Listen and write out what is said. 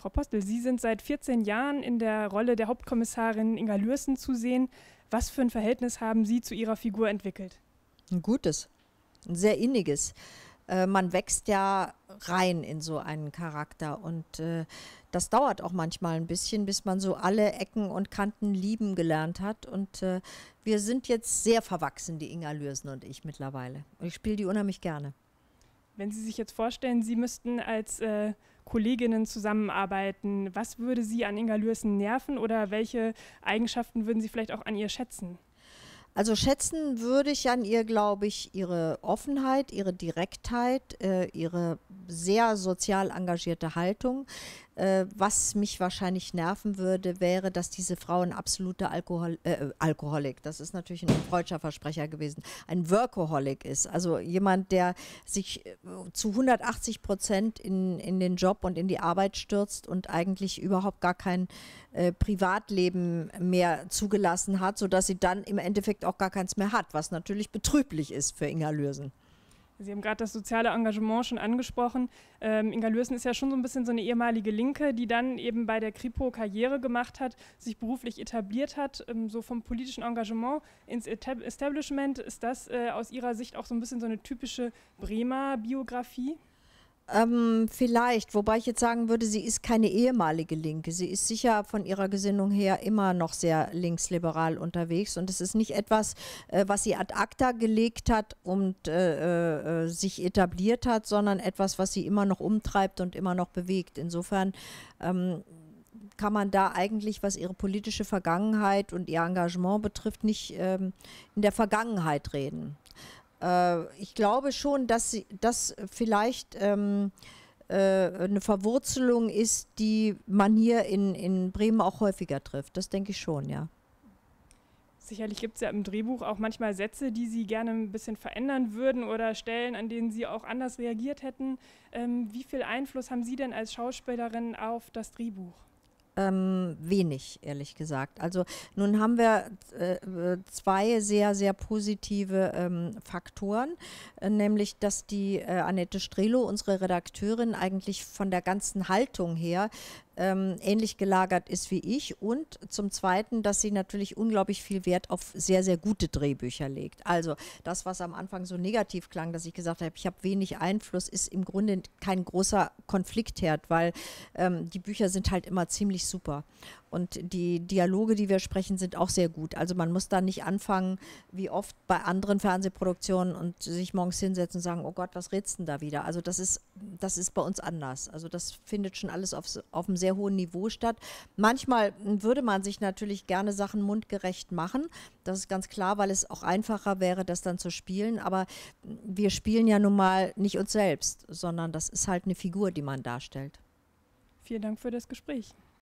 Frau Postel, Sie sind seit 14 Jahren in der Rolle der Hauptkommissarin Inga Lürsen zu sehen. Was für ein Verhältnis haben Sie zu Ihrer Figur entwickelt? Ein gutes, ein sehr inniges. Äh, man wächst ja rein in so einen Charakter und äh, das dauert auch manchmal ein bisschen, bis man so alle Ecken und Kanten lieben gelernt hat. Und äh, wir sind jetzt sehr verwachsen, die Inga Lürsen und ich mittlerweile. Und ich spiele die unheimlich gerne. Wenn Sie sich jetzt vorstellen, Sie müssten als Kolleginnen zusammenarbeiten. Was würde Sie an Inga Lürsen nerven oder welche Eigenschaften würden Sie vielleicht auch an ihr schätzen? Also schätzen würde ich an ihr, glaube ich, ihre Offenheit, ihre Direktheit, äh, ihre sehr sozial engagierte Haltung. Äh, was mich wahrscheinlich nerven würde, wäre, dass diese Frau ein absoluter Alkohol, äh, äh, Alkoholik, das ist natürlich ein freudscher Versprecher gewesen, ein Workaholic ist. Also jemand, der sich äh, zu 180 Prozent in, in den Job und in die Arbeit stürzt und eigentlich überhaupt gar kein äh, Privatleben mehr zugelassen hat, sodass sie dann im Endeffekt auch gar keins mehr hat, was natürlich betrüblich ist für Inga Lürsen. Sie haben gerade das soziale Engagement schon angesprochen. Ähm, Inga Lürsen ist ja schon so ein bisschen so eine ehemalige Linke, die dann eben bei der Kripo Karriere gemacht hat, sich beruflich etabliert hat, ähm, so vom politischen Engagement ins Establishment. Ist das äh, aus Ihrer Sicht auch so ein bisschen so eine typische Bremer Biografie? Ähm, vielleicht, wobei ich jetzt sagen würde, sie ist keine ehemalige Linke. Sie ist sicher von ihrer Gesinnung her immer noch sehr linksliberal unterwegs und es ist nicht etwas, äh, was sie ad acta gelegt hat und äh, äh, äh sich etabliert hat, sondern etwas, was sie immer noch umtreibt und immer noch bewegt. Insofern ähm, kann man da eigentlich, was ihre politische Vergangenheit und ihr Engagement betrifft, nicht ähm, in der Vergangenheit reden. Äh, ich glaube schon, dass das vielleicht ähm, äh, eine Verwurzelung ist, die man hier in, in Bremen auch häufiger trifft. Das denke ich schon, ja. Sicherlich gibt es ja im Drehbuch auch manchmal Sätze, die Sie gerne ein bisschen verändern würden oder Stellen, an denen Sie auch anders reagiert hätten. Ähm, wie viel Einfluss haben Sie denn als Schauspielerin auf das Drehbuch? ähm, wenig, ehrlich gesagt. Also nun haben wir äh, zwei sehr, sehr positive ähm, Faktoren, äh, nämlich dass die äh, Annette Strelo, unsere Redakteurin, eigentlich von der ganzen Haltung her ähm, ähnlich gelagert ist wie ich. Und zum Zweiten, dass sie natürlich unglaublich viel Wert auf sehr, sehr gute Drehbücher legt. Also das, was am Anfang so negativ klang, dass ich gesagt habe, ich habe wenig Einfluss, ist im Grunde kein großer Konfliktherd, weil ähm, die Bücher sind halt immer ziemlich super. Und die Dialoge, die wir sprechen, sind auch sehr gut. Also man muss da nicht anfangen, wie oft bei anderen Fernsehproduktionen und sich morgens hinsetzen und sagen, oh Gott, was redst denn da wieder? Also das ist, das ist bei uns anders. Also das findet schon alles auf, auf einem sehr sehr hohen Niveau statt. Manchmal würde man sich natürlich gerne Sachen mundgerecht machen. Das ist ganz klar, weil es auch einfacher wäre, das dann zu spielen. Aber wir spielen ja nun mal nicht uns selbst, sondern das ist halt eine Figur, die man darstellt. Vielen Dank für das Gespräch.